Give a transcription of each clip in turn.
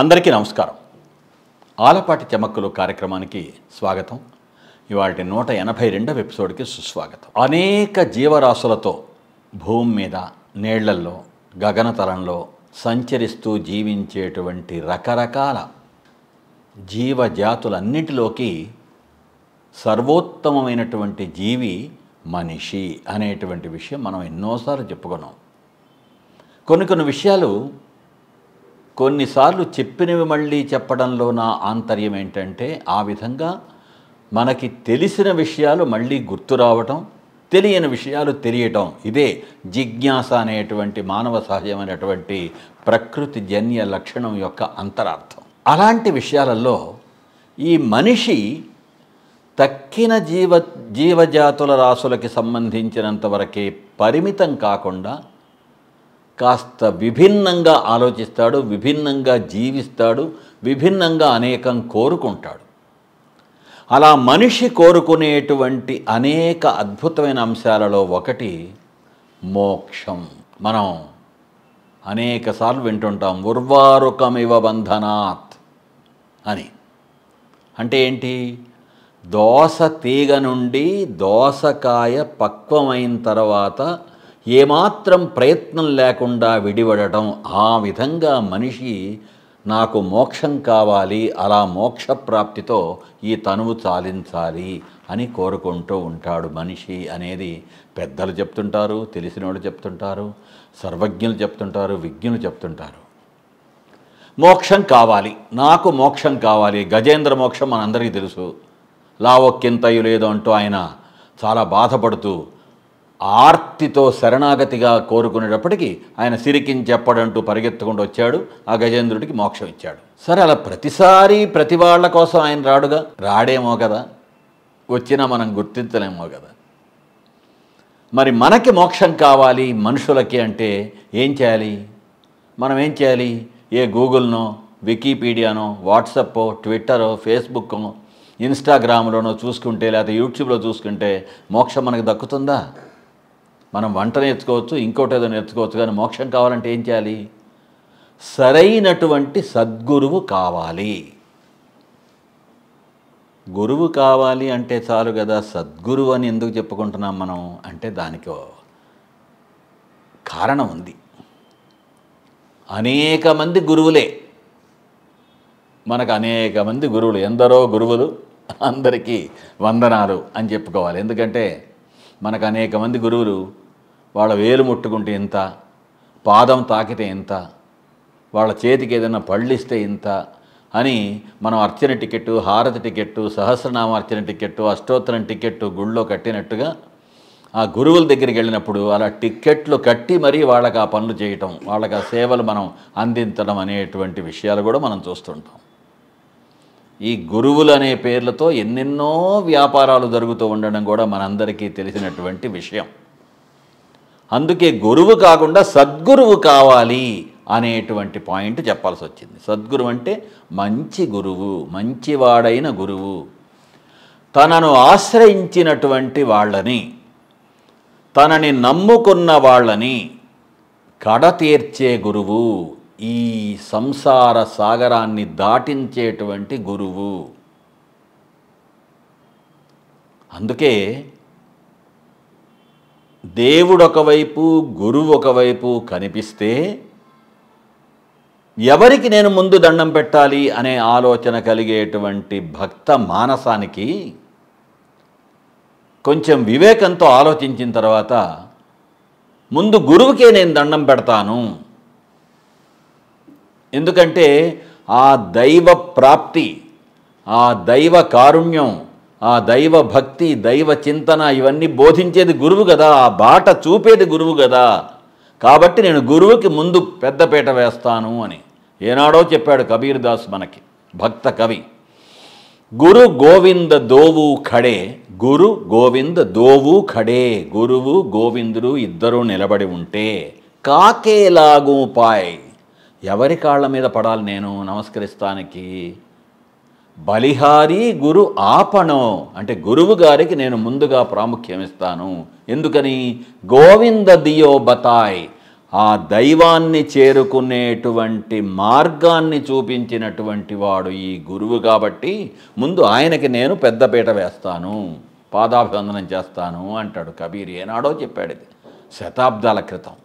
అందరికీ నమస్కారం ఆలపాటి చెమక్కలు కార్యక్రమానికి స్వాగతం ఇవాళ నూట ఎనభై రెండవ ఎపిసోడ్కి సుస్వాగతం అనేక జీవరాశులతో భూమి మీద నీళ్లల్లో గగనతలంలో సంచరిస్తూ జీవించేటువంటి రకరకాల జీవజాతులన్నిటిలోకి సర్వోత్తమమైనటువంటి జీవి మనిషి అనేటువంటి విషయం మనం ఎన్నోసార్లు చెప్పుకున్నాం కొన్ని కొన్ని విషయాలు కొన్నిసార్లు చెప్పినవి మళ్ళీ చెప్పడంలో నా ఆంతర్యం ఏంటంటే ఆ విధంగా మనకి తెలిసిన విషయాలు మళ్ళీ గుర్తు రావటం తెలియని విషయాలు తెలియటం ఇదే జిజ్ఞాస అనేటువంటి మానవ సహజమైనటువంటి ప్రకృతి జన్య లక్షణం యొక్క అంతరార్థం అలాంటి విషయాలలో ఈ మనిషి తక్కిన జీవ జీవజాతుల రాసులకి సంబంధించినంతవరకే పరిమితం కాకుండా కాస్త విభిన్నంగా ఆలోచిస్తాడు విభిన్నంగా జీవిస్తాడు విభిన్నంగా అనేకం కోరుకుంటాడు అలా మనిషి కోరుకునేటువంటి అనేక అద్భుతమైన అంశాలలో ఒకటి మోక్షం మనం అనేకసార్లు వింటుంటాం ఉర్వారుకమివ బంధనాత్ అని అంటే ఏంటి దోస తీగ నుండి దోసకాయ పక్వమైన తర్వాత ఏమాత్రం ప్రయత్నం లేకుండా విడివడటం ఆ విధంగా మనిషి నాకు మోక్షం కావాలి అలా మోక్ష ప్రాప్తితో ఈ తనువు చాలించాలి అని కోరుకుంటూ ఉంటాడు మనిషి అనేది పెద్దలు చెప్తుంటారు తెలిసిన వాళ్ళు చెప్తుంటారు సర్వజ్ఞులు చెప్తుంటారు విజ్ఞులు చెప్తుంటారు మోక్షం కావాలి నాకు మోక్షం కావాలి గజేంద్ర మోక్షం మనందరికీ తెలుసు లావొక్కింతయు లేదు అంటూ ఆయన చాలా బాధపడుతూ ఆర్తితో శరణాగతిగా కోరుకునేటప్పటికీ ఆయన సిరికిని చెప్పడంటూ పరిగెత్తుకుంటూ వచ్చాడు ఆ గజేంద్రుడికి మోక్షం ఇచ్చాడు సరే అలా ప్రతిసారి ప్రతి వాళ్ల కోసం ఆయన రాడుగా రాడేమో కదా వచ్చినా మనం గుర్తించలేమో కదా మరి మనకి మోక్షం కావాలి మనుషులకి అంటే ఏం చేయాలి మనం ఏం చేయాలి ఏ గూగుల్నో వికీపీడియానో వాట్సప్పో ట్విట్టరో ఫేస్బుక్కో ఇన్స్టాగ్రామ్లోనో చూసుకుంటే లేకపోతే యూట్యూబ్లో చూసుకుంటే మోక్షం మనకు దక్కుతుందా మనం వంట నేర్చుకోవచ్చు ఇంకోటి ఏదో నేర్చుకోవచ్చు కానీ మోక్షం కావాలంటే ఏం చేయాలి సరైనటువంటి సద్గురువు కావాలి గురువు కావాలి అంటే చాలు కదా సద్గురువు అని ఎందుకు చెప్పుకుంటున్నాం మనం అంటే దానికి కారణం ఉంది అనేక మంది గురువులే మనకు అనేక మంది గురువులు ఎందరో గురువులు అందరికీ వందనాలు అని చెప్పుకోవాలి ఎందుకంటే మనకు అనేక మంది గురువులు వాళ్ళ వేలు ముట్టుకుంటే ఎంత పాదం తాకితే ఎంత వాళ్ళ చేతికి ఏదైనా పళ్ళిస్తే ఇంత అని మనం అర్చన టికెట్టు హారతి టికెట్టు సహస్రనామ అర్చన టికెట్టు అష్టోత్తరం టికెట్టు గుళ్ళో కట్టినట్టుగా ఆ గురువుల దగ్గరికి వెళ్ళినప్పుడు అలా టిక్కెట్లు కట్టి మరీ వాళ్ళకి ఆ పనులు చేయటం వాళ్ళకి ఆ సేవలు మనం అందించడం అనేటువంటి విషయాలు కూడా మనం చూస్తుంటాం ఈ గురువులు అనే పేర్లతో ఎన్నెన్నో వ్యాపారాలు జరుగుతూ ఉండడం కూడా మనందరికీ తెలిసినటువంటి విషయం అందుకే గురువు కాకుండా సద్గురువు కావాలి అనేటువంటి పాయింట్ చెప్పాల్సి వచ్చింది సద్గురు అంటే మంచి గురువు మంచివాడైన గురువు తనను ఆశ్రయించినటువంటి వాళ్ళని తనని నమ్ముకున్న వాళ్ళని కడతీర్చే గురువు ఈ సంసార సాగరాన్ని దాటించేటువంటి గురువు అందుకే దేవుడు ఒకవైపు గురువు ఒకవైపు కనిపిస్తే ఎవరికి నేను ముందు దండం పెట్టాలి అనే ఆలోచన కలిగేటువంటి భక్త మానసానికి కొంచెం వివేకంతో ఆలోచించిన తర్వాత ముందు గురువుకే నేను దండం పెడతాను ఎందుకంటే ఆ దైవ ప్రాప్తి ఆ దైవ కారుణ్యం ఆ దైవ భక్తి దైవ చింతన ఇవన్నీ బోధించేది గురువు కదా ఆ బాట చూపేది గురువు కదా కాబట్టి నేను గురువుకి ముందు పెద్దపీట వేస్తాను అని ఏనాడో చెప్పాడు కబీర్ దాస్ మనకి భక్త కవి గురు గోవింద దోవు ఖడే గురు గోవింద దోవు ఖడే గురువు గోవిందుడు ఇద్దరూ నిలబడి ఉంటే పాయ్ ఎవరి కాళ్ళ మీద పడాలి నేను నమస్కరిస్తానికి బలిహారి గురు ఆపణో అంటే గురువు గారికి నేను ముందుగా ప్రాముఖ్యం ఇస్తాను ఎందుకని గోవింద దియో బతాయ్ ఆ దైవాన్ని చేరుకునేటువంటి మార్గాన్ని చూపించినటువంటి వాడు ఈ గురువు కాబట్టి ముందు ఆయనకి నేను పెద్దపీట వేస్తాను పాదాభివందనం చేస్తాను అంటాడు కబీర్ ఏనాడో చెప్పాడు ఇది శతాబ్దాల క్రితం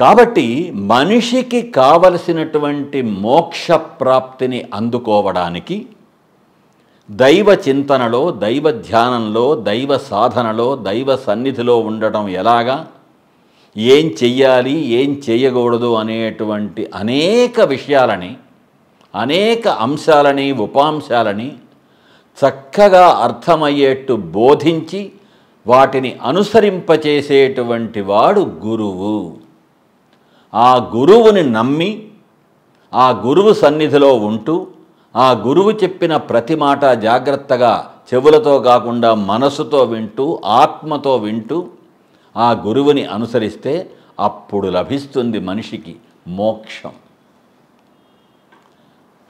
కాబట్టి మనిషికి కావలసినటువంటి మోక్ష ప్రాప్తిని అందుకోవడానికి దైవ చింతనలో దైవ ధ్యానంలో దైవ సాధనలో దైవ సన్నిధిలో ఉండటం ఎలాగా ఏం చెయ్యాలి ఏం చేయకూడదు అనేటువంటి అనేక విషయాలని అనేక అంశాలని ఉపాంశాలని చక్కగా అర్థమయ్యేట్టు బోధించి వాటిని అనుసరింపచేసేటువంటి వాడు గురువు ఆ గురువుని నమ్మి ఆ గురువు సన్నిధిలో ఉంటూ ఆ గురువు చెప్పిన ప్రతి మాట జాగ్రత్తగా చెవులతో కాకుండా మనసుతో వింటూ ఆత్మతో వింటూ ఆ గురువుని అనుసరిస్తే అప్పుడు లభిస్తుంది మనిషికి మోక్షం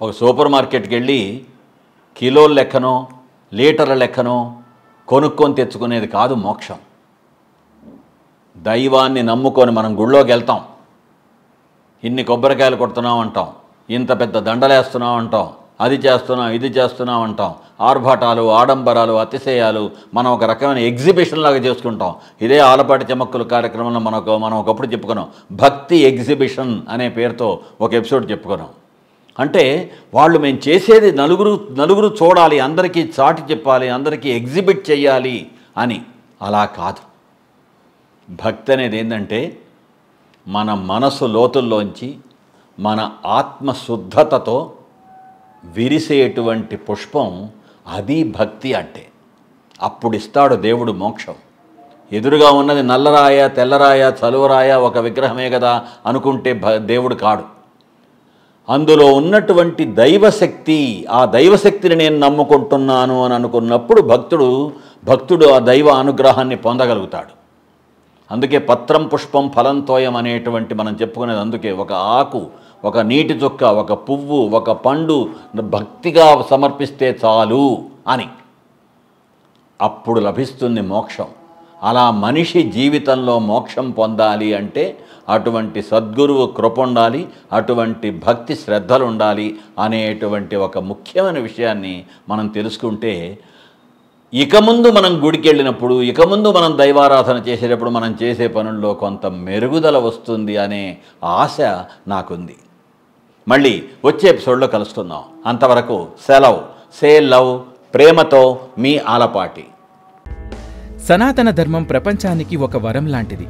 ఒక సూపర్ మార్కెట్కి వెళ్ళి కిలో లెక్కనో లీటర్ల లెక్కనో కొనుక్కొని తెచ్చుకునేది కాదు మోక్షం దైవాన్ని నమ్ముకొని మనం గుళ్ళోకి వెళ్తాం ఇన్ని కొబ్బరికాయలు కొడుతున్నాం అంటాం ఇంత పెద్ద దండలేస్తున్నాం అంటాం అది చేస్తున్నాం ఇది చేస్తున్నాం అంటాం ఆర్భాటాలు ఆడంబరాలు అతిశయాలు మనం ఒక రకమైన ఎగ్జిబిషన్ లాగా చేసుకుంటాం ఇదే ఆలపాటి చెమక్కుల కార్యక్రమంలో మనకు మనం ఒకప్పుడు చెప్పుకున్నాం భక్తి ఎగ్జిబిషన్ అనే పేరుతో ఒక ఎపిసోడ్ చెప్పుకున్నాం అంటే వాళ్ళు మేము చేసేది నలుగురు నలుగురు చూడాలి అందరికీ చాటి చెప్పాలి అందరికీ ఎగ్జిబిట్ చేయాలి అని అలా కాదు భక్తి అనేది ఏంటంటే మన మనసు లోతుల్లోంచి మన ఆత్మశుద్ధతతో విరిసేటువంటి పుష్పం అది భక్తి అంటే అప్పుడు ఇస్తాడు దేవుడు మోక్షం ఎదురుగా ఉన్నది నల్లరాయ తెల్లరాయ చలువరాయ ఒక విగ్రహమే కదా అనుకుంటే దేవుడు కాడు అందులో ఉన్నటువంటి దైవశక్తి ఆ దైవశక్తిని నేను నమ్ముకుంటున్నాను అని అనుకున్నప్పుడు భక్తుడు భక్తుడు ఆ దైవ అనుగ్రహాన్ని పొందగలుగుతాడు అందుకే పత్రం పుష్పం ఫలం తోయం అనేటువంటి మనం చెప్పుకునేది అందుకే ఒక ఆకు ఒక నీటి చుక్క ఒక పువ్వు ఒక పండు భక్తిగా సమర్పిస్తే చాలు అని అప్పుడు లభిస్తుంది మోక్షం అలా మనిషి జీవితంలో మోక్షం పొందాలి అంటే అటువంటి సద్గురువు కృప ఉండాలి అటువంటి భక్తి శ్రద్ధలు ఉండాలి అనేటువంటి ఒక ముఖ్యమైన విషయాన్ని మనం తెలుసుకుంటే ఇక ముందు మనం గుడికి వెళ్ళినప్పుడు ఇక ముందు మనం దైవారాధన చేసేటప్పుడు మనం చేసే పనుల్లో కొంత మెరుగుదల వస్తుంది అనే ఆశ నాకుంది మళ్ళీ వచ్చే ఎపిసోడ్లో కలుస్తున్నాం అంతవరకు సెలవ్ సే లవ్ ప్రేమతో మీ ఆలపాటి సనాతన ధర్మం ప్రపంచానికి ఒక వరం లాంటిది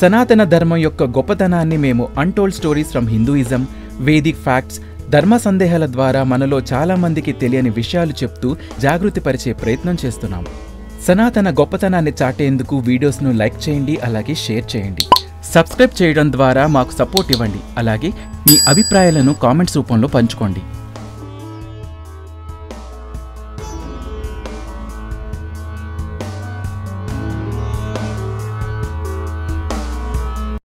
సనాతన ధర్మం యొక్క గొప్పతనాన్ని మేము untold stories from Hinduism Vedic facts ధర్మ సందేహాల ద్వారా మనలో చాలామందికి తెలియని విషయాలు చెప్తూ జాగృతి పరిచే ప్రయత్నం చేస్తున్నాం సనాతన గొప్పతనాన్ని చాటేందుకు వీడియోస్ను లైక్ చేయండి అలాగే షేర్ చేయండి సబ్స్క్రైబ్ చేయడం ద్వారా మాకు సపోర్ట్ ఇవ్వండి అలాగే మీ అభిప్రాయాలను కామెంట్స్ రూపంలో పంచుకోండి